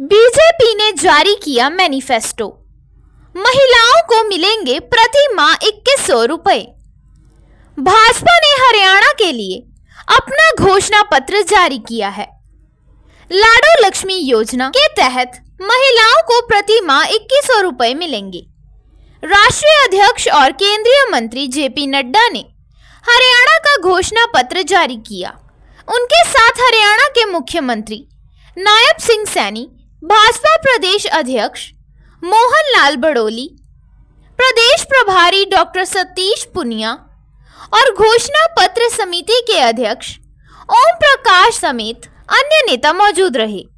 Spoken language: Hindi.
बीजेपी ने जारी किया मैनिफेस्टो महिलाओं को मिलेंगे प्रति माह इक्कीस सौ रुपए भाजपा ने हरियाणा के लिए अपना घोषणा पत्र जारी किया है लाडो लक्ष्मी योजना के तहत महिलाओं को प्रति माह इक्कीस सौ रुपए मिलेंगे राष्ट्रीय अध्यक्ष और केंद्रीय मंत्री जेपी नड्डा ने हरियाणा का घोषणा पत्र जारी किया उनके साथ हरियाणा के मुख्यमंत्री नायब सिंह सैनी भाजपा प्रदेश अध्यक्ष मोहन लाल बड़ोली प्रदेश प्रभारी डॉक्टर सतीश पुनिया और घोषणा पत्र समिति के अध्यक्ष ओम प्रकाश समेत अन्य नेता मौजूद रहे